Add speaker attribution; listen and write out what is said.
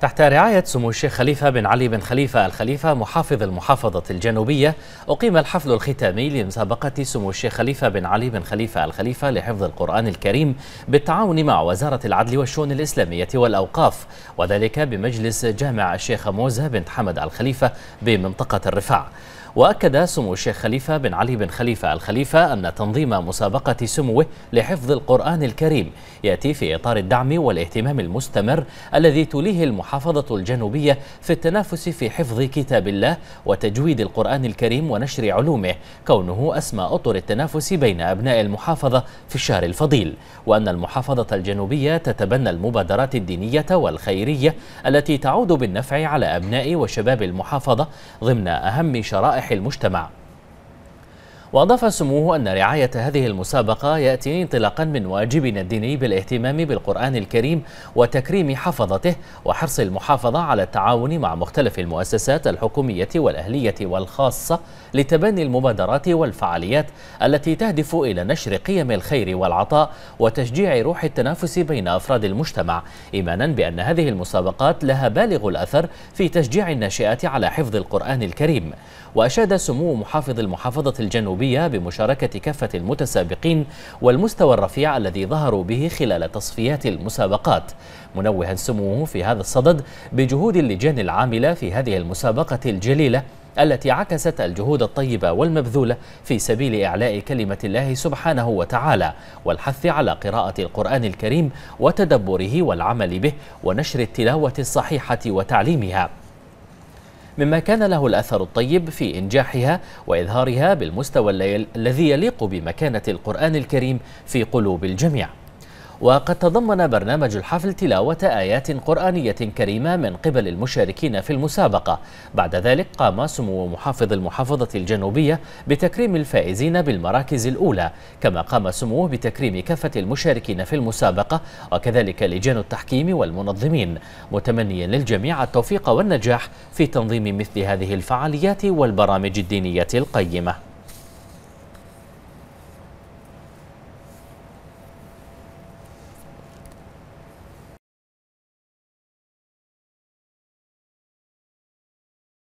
Speaker 1: تحت رعاية سمو الشيخ خليفة بن علي بن خليفة الخليفة محافظ المحافظة الجنوبية أقيم الحفل الختامي لمسابقة سمو الشيخ خليفة بن علي بن خليفة الخليفة لحفظ القرآن الكريم بالتعاون مع وزارة العدل والشؤون الإسلامية والأوقاف وذلك بمجلس جامع الشيخة موزة بنت حمد الخليفة بمنطقة الرفاع وأكد سمو الشيخ خليفة بن علي بن خليفة الخليفة أن تنظيم مسابقة سموه لحفظ القرآن الكريم يأتي في إطار الدعم والاهتمام المستمر الذي توليه المحافظة الجنوبية في التنافس في حفظ كتاب الله وتجويد القرآن الكريم ونشر علومه كونه أسمى أطر التنافس بين أبناء المحافظة في الشهر الفضيل وأن المحافظة الجنوبية تتبنى المبادرات الدينية والخيرية التي تعود بالنفع على أبناء وشباب المحافظة ضمن أهم شرائع ولوائح المجتمع وأضاف سموه أن رعاية هذه المسابقة يأتي انطلاقا من واجبنا الديني بالاهتمام بالقرآن الكريم وتكريم حفظته وحرص المحافظة على التعاون مع مختلف المؤسسات الحكومية والأهلية والخاصة لتبني المبادرات والفعاليات التي تهدف إلى نشر قيم الخير والعطاء وتشجيع روح التنافس بين أفراد المجتمع إيمانا بأن هذه المسابقات لها بالغ الأثر في تشجيع الناشئات على حفظ القرآن الكريم وأشاد سمو محافظ المحافظة الجنوبية الجنوبية بمشاركة كافة المتسابقين والمستوى الرفيع الذي ظهروا به خلال تصفيات المسابقات منوها سموه في هذا الصدد بجهود اللجان العاملة في هذه المسابقة الجليلة التي عكست الجهود الطيبة والمبذولة في سبيل إعلاء كلمة الله سبحانه وتعالى والحث على قراءة القرآن الكريم وتدبره والعمل به ونشر التلاوة الصحيحة وتعليمها مما كان له الأثر الطيب في إنجاحها وإظهارها بالمستوى الذي يليق بمكانة القرآن الكريم في قلوب الجميع وقد تضمن برنامج الحفل تلاوة آيات قرآنية كريمة من قبل المشاركين في المسابقة بعد ذلك قام سمو محافظ المحافظة الجنوبية بتكريم الفائزين بالمراكز الأولى كما قام سموه بتكريم كافة المشاركين في المسابقة وكذلك لجان التحكيم والمنظمين متمنيا للجميع التوفيق والنجاح في تنظيم مثل هذه الفعاليات والبرامج الدينية القيمة